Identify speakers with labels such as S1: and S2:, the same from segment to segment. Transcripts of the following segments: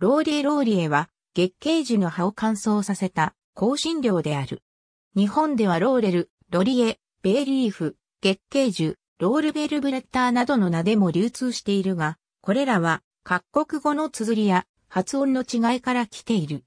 S1: ローリエローリエは月桂樹の葉を乾燥させた香辛料である。日本ではローレル、ロリエ、ベーリーフ、月桂樹、ロールベルブレッターなどの名でも流通しているが、これらは各国語の綴りや発音の違いから来ている。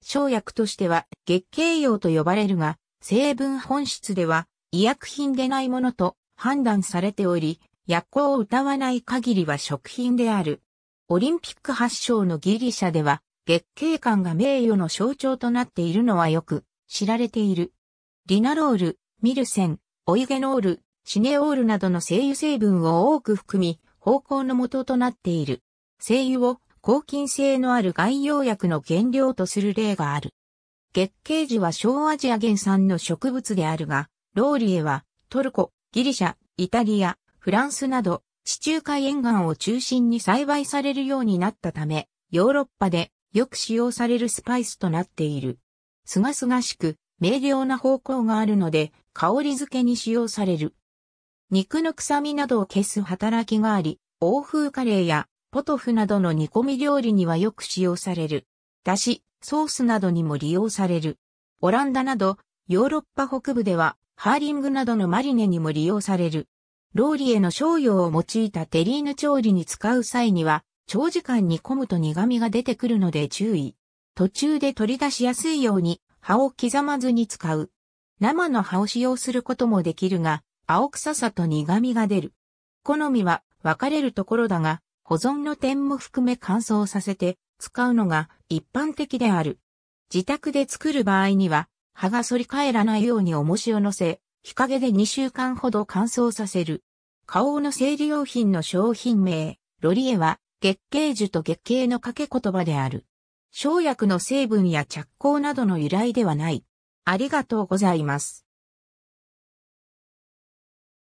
S1: 生薬としては月経用と呼ばれるが、成分本質では医薬品でないものと判断されており、薬効を謳わない限りは食品である。オリンピック発祥のギリシャでは、月桂冠が名誉の象徴となっているのはよく知られている。リナロール、ミルセン、オイゲノール、シネオールなどの精油成分を多く含み、方向の元となっている。精油を抗菌性のある外用薬の原料とする例がある。月桂樹は小アジア原産の植物であるが、ローリエはトルコ、ギリシャ、イタリア、フランスなど地中海沿岸を中心に栽培されるようになったため、ヨーロッパでよく使用されるスパイスとなっている。すがすがしく、明瞭な方向があるので、香り付けに使用される。肉の臭みなどを消す働きがあり、欧風カレーやポトフなどの煮込み料理にはよく使用される。だし、ソースなどにも利用される。オランダなど、ヨーロッパ北部では、ハーリングなどのマリネにも利用される。ローリエの醤油を用いたテリーヌ調理に使う際には、長時間煮込むと苦味が出てくるので注意。途中で取り出しやすいように、葉を刻まずに使う。生の葉を使用することもできるが、青臭さと苦味が出る。好みは分かれるところだが、保存の点も含め乾燥させて使うのが一般的である。自宅で作る場合には、葉が反り返らないように重しを乗せ、日陰で2週間ほど乾燥させる。花王の生理用品の商品名、ロリエは、月桂樹と月経の掛け言葉である。生薬の成分や着工などの由来ではない。ありがとうございます。